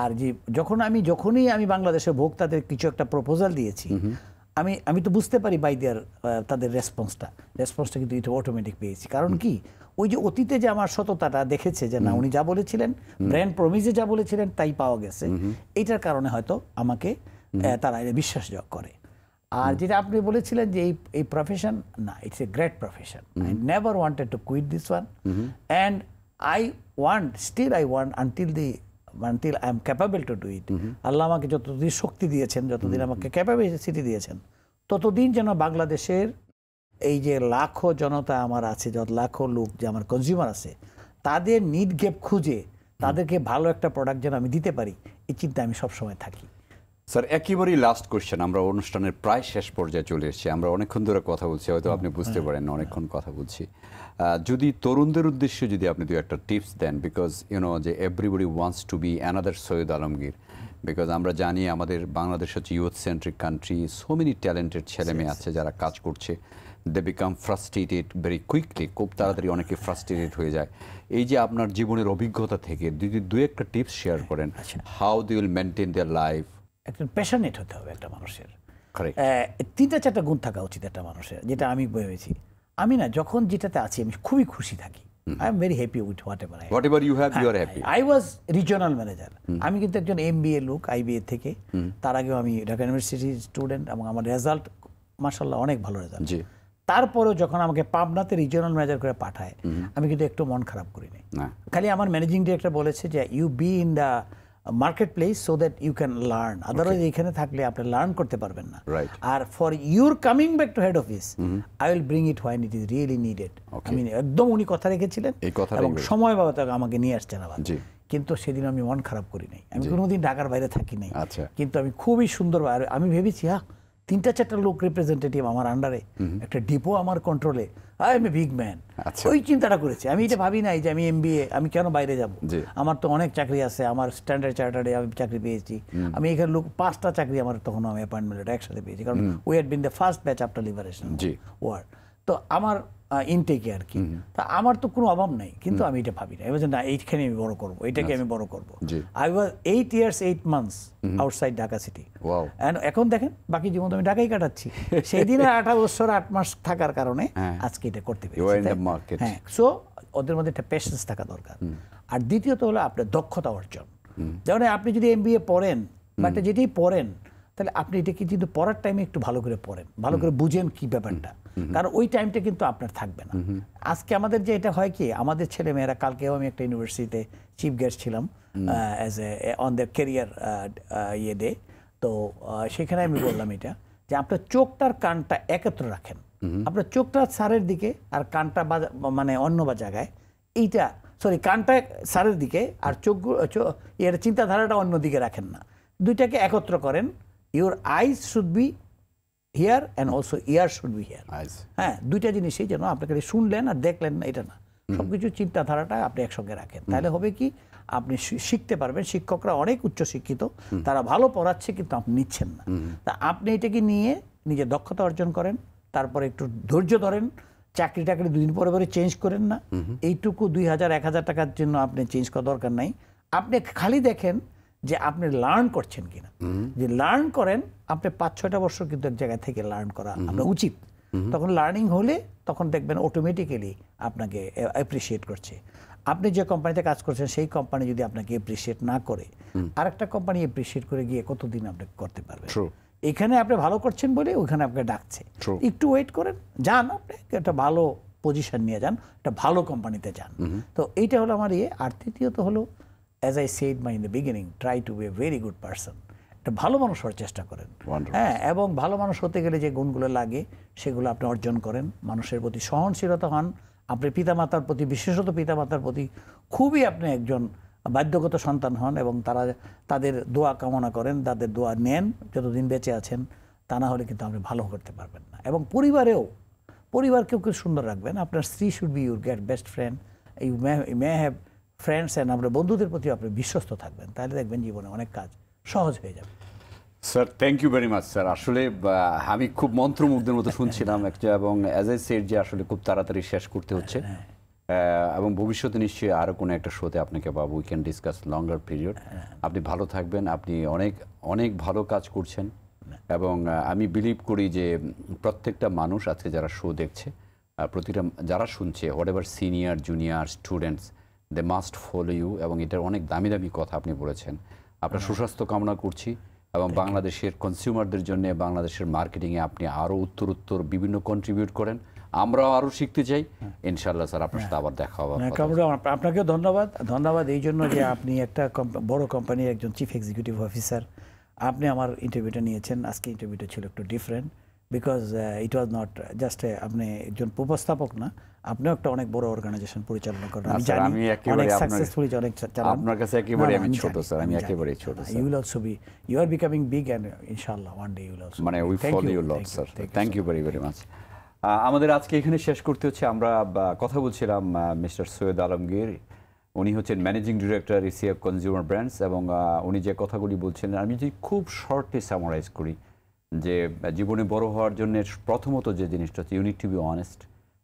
আর যে যখন আমি যখনই আমি বাংলাদেশের ভোক্তাদের কিছু একটা প্রপোজাল দিয়েছি আমি আমি তো বুঝতে পারি বাই দেয়ার তাদের রেসপন্সটা রেসপন্সটা কিন্তু এটা অটোমেটিক পেয়েছি কারণ কি ওই যে অতীতে যে আমার সততাটা দেখেছে যে না উনি যা বলেছিলেন ব্র্যান্ড প্রমিজে যা বলেছিলেন তাই পাওয়া গেছে এইটার কারণে হয়তো আমাকে তারা এটা বিশ্বাসযোগ করে আর যেটা আপনি বলেছিলেন যে এই এই প্রফেশন না it's a great profession I never wanted to quit this one and I want still I want until the until I am capable to do it আল্লাহ আমাকে যতদিন শক্তি দিয়েছেন যতদিন mm-hmm. আমাকে ক্যাপাবিলিটি দিয়েছেন ততদিন যেন বাংলাদেশের এই যে লাখো জনতা আমার আছে যত লাখো লোক যে আমার কনজিউমার আছে তাদের নিড গ্যাপ খুঁজে mm-hmm. তাদেরকে ভালো একটা প্রোডাক্ট যেন আমি দিতে পারি এই চিন্তা আমি সবসময় থাকি স্যার একেবারেই লাস্ট কোয়েশ্চেন আমরা অনুষ্ঠানের প্রায় শেষ পর্যায়ে চলে এসেছি আমরা অনেকক্ষণ ধরে কথা বলছি হয়তো আপনি বুঝতে হ্যাঁ। পারেন অনেকক্ষণ কথা বলছি যদি তরুণদের উদ্দেশ্যে যদি আপনি দু একটা টিপস দেন বিকজ ইউনো যে everybody wants to be another Syed Alamgir because আমরা জানি আমাদের বাংলাদেশ হচ্ছে youth centric country so many talented ছেলে মেয়ে আছে যারা কাজ করছে they become frustrated very quickly খুব তাড়াতাড়ি অনেকে ফ্রাস্ট্রেটেড হয়ে যায় এই যে আপনার জীবনের অভিজ্ঞতা থেকে যদি দু একটা টিপস শেয়ার করেন how they will maintain their life একজন প্যাশনেট হতে হবে একটা মানুষের তিনটা চারটা গুণ থাকা উচিত একটা মানুষের যেটা আমি ভেবেছি আমি না যখন যেটাতে আছি আমি খুবই খুশি থাকি I am very happy with whatever whatever you have you are happy I was regional manager আমি কিন্তু একজন এমবিএ লোক আইবিএ থেকে তার আগেও আমি ঢাকা ইউনিভার্সিটির স্টুডেন্ট এবং আমার রেজাল্ট মার্শাল্লাহ অনেক ভালো রেজাল্ট তারপরেও যখন আমাকে পাবনাতে রিজিওনাল ম্যানেজার করে পাঠায় আমি কিন্তু একটু মন খারাপ করি করিনি খালি আমার ম্যানেজিং ডিরেক্টর বলেছে যে you be in the market place so that you can learn otherwise এখানে থাকলে আপনি লার্ন করতে পারবেন না আর for your coming back to head office I will bring it when it is really needed I mean একদম উনি কথা রেখেছিলেন এবং সময় বাবা তাকে আমাকে নিয়ে আসছেন আবার কিন্তু সেদিন আমি মন খারাপ করি নাই আমি কোনোদিন ঢাকার বাইরে থাকি নাই আচ্ছা। কিন্তু আমি খুবই সুন্দর আমি ভেবেছি হ্যাঁ তিনটা চারটা লোক রিপ্রেজেন্টেটিভ আমার আন্ডারে একটা ডিপো আমার কন্ট্রোলে I am a big man আচ্ছা। ওই চিন্তাটা করেছি আমি এটা আচ্ছা। ভাবি নাই যে আমি এম আমি কেন বাইরে যাব আমার তো অনেক চাকরি আছে আমার স্ট্যান্ডার্ড চার্টার্ডে আমি চাকরি পেয়েছি আমি এখানে লোক পাঁচটা চাকরি আমার তখন আমি অ্যাপয়েন্টমেন্ট একসাথে পেয়েছি কারণ we had been the first batch after liberation war তো আমার ইনটেকে আর কি তা আমার তো কোনো অভাব নাই কিন্তু আমি এটা ভাবি না এবার না এইখানে আমি বড় করবো এটাকে আচ্ছা। আমি বড় করবো I was eight years eight months outside Dhaka city এখন দেখেন বাকি জীবন আমি ঢাকাই কাটাচ্ছি সেই দিনে আঠারো বছর আট মাস থাকার কারণে হ্যাঁ। আজকে এটা করতে পারি হ্যাঁ সো ওদের মধ্যে একটা পেশেন্স থাকা দরকার আর দ্বিতীয়ত হলো আপনার দক্ষতা অর্জন যেমন আপনি যদি এম বি এ পড়েন বা যেটি পড়েন তাহলে আপনি এটাকে কিন্তু পড়ার টাইমে একটু ভালো করে পড়েন ভালো করে বুঝেন কি ব্যাপারটা কারণ ওই টাইমটা কিন্তু আপনার থাকবে না আজকে আমাদের যে এটা হয় কি আমাদের ছেলে মেয়েরা কালকেও আমি একটা ইউনিভার্সিটিতে চিফ গেস্ট ছিলাম as a on the career ইয়ে ডে তো সেখানে আমি বললাম এটা যে আপনার চোখটার কানটা একত্র রাখেন আপনার চোখটা সারের দিকে আর কানটা মানে অন্য বা জায়গায় এইটা সরি কানটা সারের দিকে আর চোখ এর চিন্তাধারাটা অন্য দিকে রাখেন না দুইটাকে একত্র করেন your eyes should be here and also ear should be here হ্যাঁ দুইটা জিনিসই যেন আপনাকে শুনলেন আর দেখলেন না এটা না সব কিছু চিন্তাধারাটা আপনি একসঙ্গে রাখেন তাহলে হবে কি আপনি শিখতে পারবেন শিক্ষকরা অনেক উচ্চ শিক্ষিত তারা ভালো পড়াচ্ছে কিন্তু আপনি নিচ্ছেন না তা আপনি এটাকে নিয়ে নিজের দক্ষতা অর্জন করেন তারপরে একটু ধৈর্য ধরেন চাকরি টাকরি দুদিন পরে পরে চেঞ্জ করেন না এইটুকু দুই হাজার এক হাজার টাকার জন্য আপনি চেঞ্জ করা দরকার নাই আপনি খালি দেখেন যে আপনি লার্ন করছেন কিনা যে লার্ন করেন আপনি পাঁচ ছয়টা বছর কিন্তু এক জায়গায় থেকে লার্ন করা আপনার উচিত তখন লার্নিং হলে তখন দেখবেন অটোমেটিক্যালি আপনাকে অ্যাপ্রিসিয়েট করছে আপনি যে কোম্পানিতে কাজ করছেন সেই কোম্পানি যদি আপনাকে অ্যাপ্রিসিয়েট না করে আরেকটা কোম্পানি অ্যাপ্রিসিয়েট করে গিয়ে কতদিন আপনি করতে পারবেন এখানে আপনি ভালো করছেন বলে ওখানে আপনাকে ডাকছে একটু ওয়েট করেন যান আপনি একটা ভালো পজিশন নিয়ে যান একটা ভালো কোম্পানিতে যান তো এইটা হলো আমার ইয়ে আর তৃতীয়ত হলো as I said my in the beginning try to be a very good person একটা ভালো মানুষ হওয়ার চেষ্টা করেন হ্যাঁ এবং ভালো মানুষ হতে গেলে যে গুণগুলো লাগে সেগুলো আপনি অর্জন করেন মানুষের প্রতি সহনশীলতা হন আপনি পিতামাতার প্রতি বিশেষত পিতামাতার প্রতি খুবই আপনি একজন বাধ্যগত সন্তান হন এবং তারা তাদের দোয়া কামনা করেন তাদের দোয়া নেন যতদিন বেঁচে আছেন তা না হলে কিন্তু আপনি ভালো করতে পারবেন না এবং পরিবারেও পরিবারকেও খুব সুন্দর রাখবেন আপনার স্ত্রী should be your get best friend you may may have friends and আপনার বন্ধুদের প্রতি আপনি বিশ্বস্ত থাকবেন তাহলে দেখবেন জীবনে অনেক কাজ সহজ হয়ে যাবে sir thank you very much sir আসলে আমি খুব মন্ত্রমুগ্ধের মতো শুনছিলাম একটা এবং অ্যাজ এ সেট যে আসলে খুব তাড়াতাড়ি শেষ করতে হচ্ছে হ্যাঁ, হ্যাঁ। এবং ভবিষ্যতে নিশ্চয়ই আরও কোনো একটা শোতে আপনাকে পাবো we can discuss longer period আপনি ভালো থাকবেন আপনি অনেক অনেক ভালো কাজ করছেন হ্যাঁ। এবং আমি বিলিভ করি যে প্রত্যেকটা মানুষ আজকে যারা শো দেখছে প্রতিটা যারা শুনছে whatever senior junior students they must follow you এবং এটার অনেক দামি দামি কথা আপনি বলেছেন আপনার সুস্বাস্থ্য কামনা করছি এবং বাংলাদেশের কনজিউমারদের জন্য বাংলাদেশের মার্কেটিংয়ে আপনি আরও উত্তর উত্তর বিভিন্ন কন্ট্রিবিউট করেন আমরাও আরও শিখতে চাই হ্যাঁ। ইনশাল্লাহ স্যার আপনার সাথে হ্যাঁ। আবার দেখা হবে হ্যাঁ, আপনাকেও ধন্যবাদ ধন্যবাদ এই জন্য যে আপনি একটা বড় কোম্পানির একজন চিফ এক্সিকিউটিভ অফিসার আপনি আমার ইন্টারভিউটা নিয়েছেন আজকে ইন্টারভিউটা ছিল একটু different because it was not just আপনি একজন উপস্থাপক না আপনিও একটা অনেক বড় অর্গানাইজেশন পরিচালনা করেন আমি জানি আমি একেবারে সাকসেসফুলি অনেক চালান আপনার কাছে একেবারে আমি ছোট স্যার আমি একেবারে ছোট sir you will also be you are becoming big and ইনশাআল্লাহ one day you will also মানে we follow you lot sir thank you very very much আমাদের আজকে এখানে শেষ করতে হচ্ছে আমরা কথা বলছিলাম মিস্টার সৈয়দ আলমগীর উনি হচ্ছেন managing director Asia consumer brands এবং উনি যে কথাগুলি বলছিলেন আমি যদি খুব শর্টে সামারাইজ করি যে জীবনে বড় হওয়ার জন্য প্রথমত যে জিনিসটা হচ্ছে ইউনিট টু বি অনেস্ট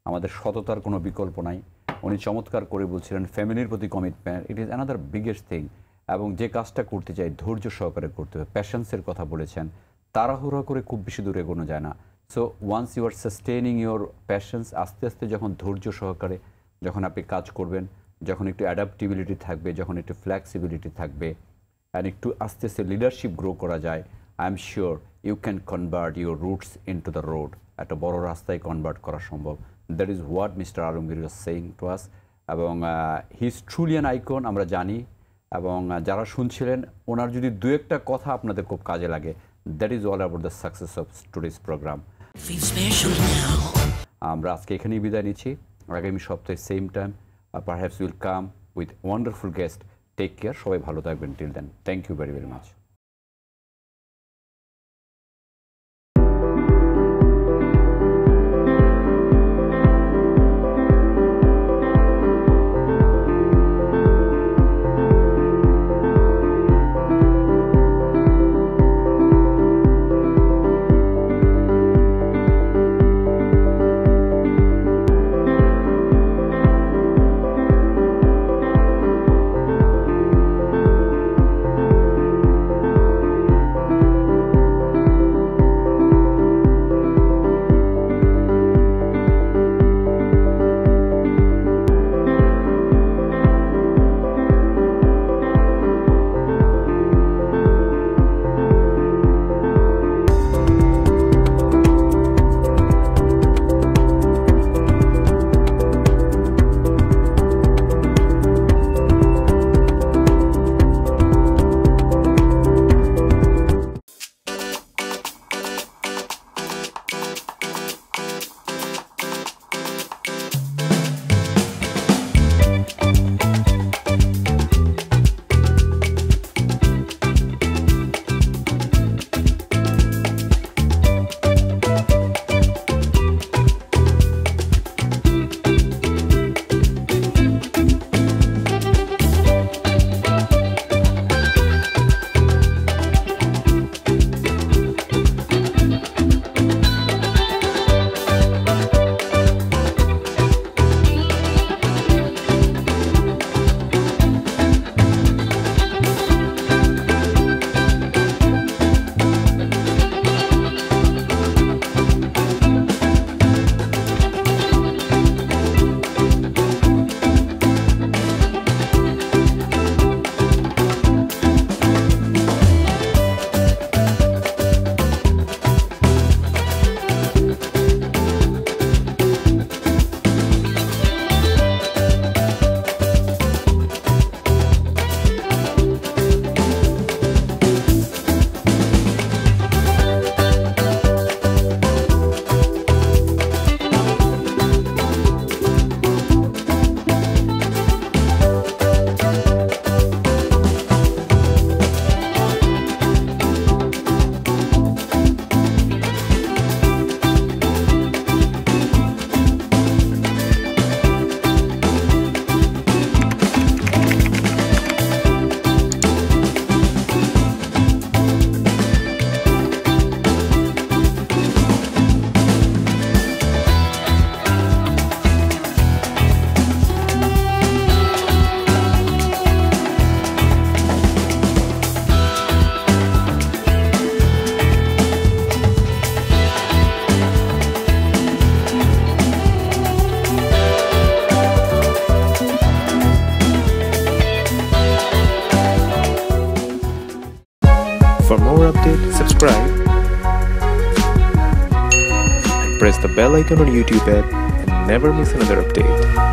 আমাদের সততার কোনো বিকল্প নাই উনি চমৎকার করে বলছিলেন ফ্যামিলির প্রতি commitment it is another biggest thing এবং যে কাজটা করতে চাই ধৈর্য সহকারে করতে হবে প্যাশন্সের কথা বলেছেন তাড়াহুড়া করে খুব বেশি দূরে এগোনো যায় না so once you are sustaining your passions আস্তে আস্তে যখন ধৈর্য সহকারে যখন আপনি কাজ করবেন যখন একটু অ্যাডাপ্টিবিলিটি থাকবে যখন একটু ফ্ল্যাক্সিবিলিটি থাকবে অ্যান্ড একটু আস্তে আস্তে লিডারশিপ গ্রো করা যায় I am sure you can convert your roots in to the road একটা বড় রাস্তায় কনভার্ট করা সম্ভব that is what mister Alamgir is saying to us এবং হিজ ট্রুলি অ্যান আইকন আমরা জানি এবং যারা শুনছিলেন ওনার যদি দু একটা কথা আপনাদের খুব কাজে লাগে that is all about the success of today's program আমরা আজকে এখানেই বিদায় নিচ্ছি আগামী সপ্তাহে same time perhaps will come with wonderful guest take care সবাই ভালো থাকবেন till then thank you very very much icon on YouTube app and never miss another update.